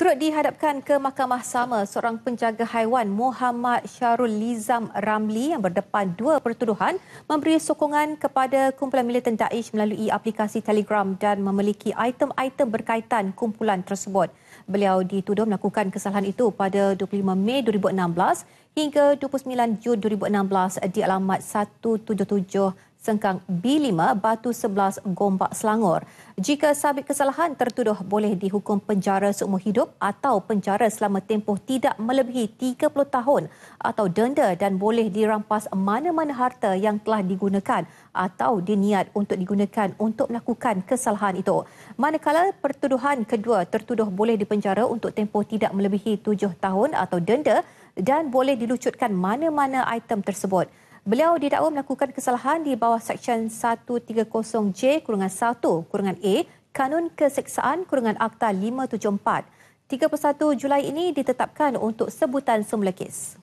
Turut dihadapkan ke mahkamah sama seorang penjaga haiwan Muhammad Syarul Lizam Ramli yang berdepan dua pertuduhan memberi sokongan kepada kumpulan militan Daesh melalui aplikasi Telegram dan memiliki item-item berkaitan kumpulan tersebut. Beliau dituduh melakukan kesalahan itu pada 25 Mei 2016 hingga 29 Jun 2016 di alamat 177 Sengkang B5, Batu 11, Gombak, Selangor. Jika sabit kesalahan tertuduh boleh dihukum penjara seumur hidup atau penjara selama tempoh tidak melebihi 30 tahun atau denda dan boleh dirampas mana-mana harta yang telah digunakan atau diniat untuk digunakan untuk melakukan kesalahan itu. Manakala pertuduhan kedua tertuduh boleh dipenjara untuk tempoh tidak melebihi 7 tahun atau denda dan boleh dilucutkan mana-mana item tersebut. Beliau didakwa melakukan kesalahan di bawah Seksyen 130J-1 kurungan A Kanun Keseksaan kurungan Akta 574. 31 Julai ini ditetapkan untuk sebutan semula kes.